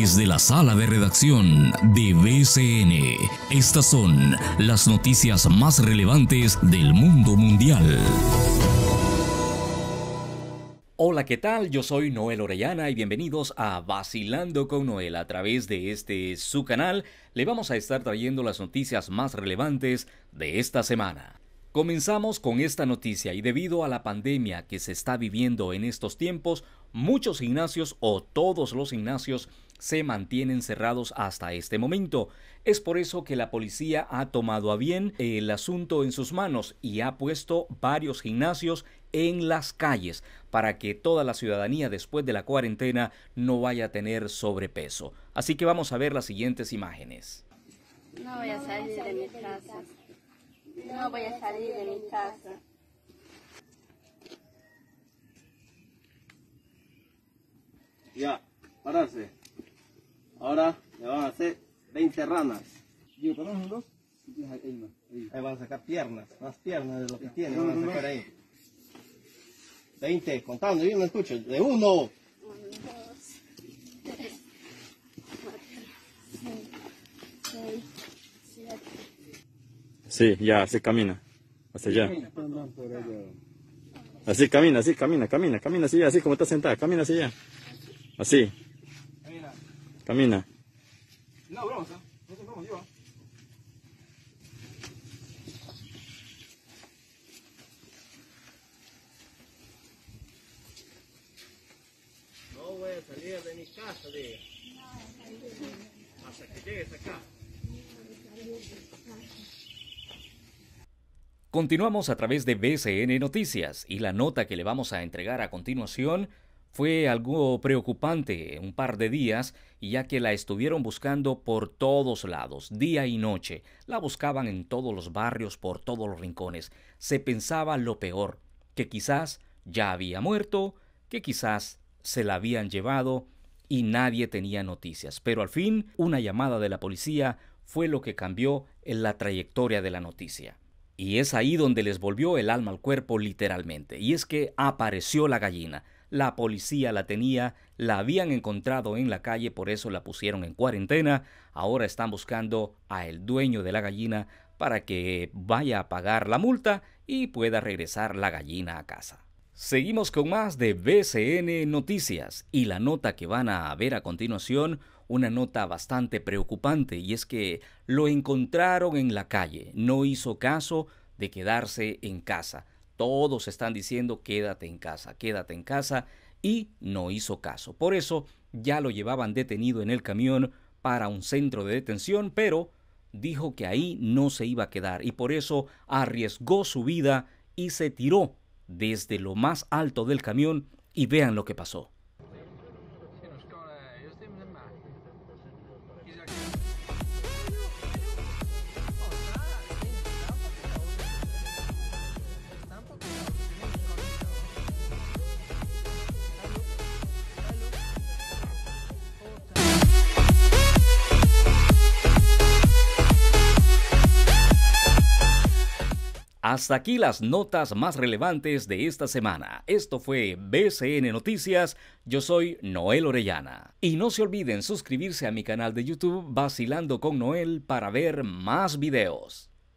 Desde la sala de redacción de BCN, estas son las noticias más relevantes del mundo mundial. Hola, ¿qué tal? Yo soy Noel Orellana y bienvenidos a Vacilando con Noel. A través de este su canal le vamos a estar trayendo las noticias más relevantes de esta semana. Comenzamos con esta noticia y debido a la pandemia que se está viviendo en estos tiempos, muchos gimnasios o todos los gimnasios se mantienen cerrados hasta este momento. Es por eso que la policía ha tomado a bien el asunto en sus manos y ha puesto varios gimnasios en las calles para que toda la ciudadanía después de la cuarentena no vaya a tener sobrepeso. Así que vamos a ver las siguientes imágenes. No voy a salir de mi casa. No voy a salir de mi casa. Ya, pararse. Ahora le van a hacer 20 ranas. Digo, Ahí, ahí. ahí van a sacar piernas, más piernas de lo que tiene, a sacar ahí. 20, contando, yo no escucho. De uno. Sí, ya, así camina. Hacia allá. Así camina, así camina, camina, camina así, así como está sentada, camina así allá. Así. Camina. No, bronca. No vamos yo. No voy a salir de mi casa, diga. Hasta que llegues acá. Continuamos a través de BCN Noticias y la nota que le vamos a entregar a continuación fue algo preocupante un par de días, ya que la estuvieron buscando por todos lados, día y noche. La buscaban en todos los barrios, por todos los rincones. Se pensaba lo peor, que quizás ya había muerto, que quizás se la habían llevado y nadie tenía noticias. Pero al fin, una llamada de la policía fue lo que cambió en la trayectoria de la noticia. Y es ahí donde les volvió el alma al cuerpo literalmente. Y es que apareció la gallina la policía la tenía, la habían encontrado en la calle, por eso la pusieron en cuarentena, ahora están buscando a el dueño de la gallina para que vaya a pagar la multa y pueda regresar la gallina a casa. Seguimos con más de BCN Noticias y la nota que van a ver a continuación, una nota bastante preocupante y es que lo encontraron en la calle, no hizo caso de quedarse en casa. Todos están diciendo quédate en casa, quédate en casa y no hizo caso. Por eso ya lo llevaban detenido en el camión para un centro de detención, pero dijo que ahí no se iba a quedar y por eso arriesgó su vida y se tiró desde lo más alto del camión y vean lo que pasó. Hasta aquí las notas más relevantes de esta semana. Esto fue BCN Noticias. Yo soy Noel Orellana. Y no se olviden suscribirse a mi canal de YouTube Vacilando con Noel para ver más videos.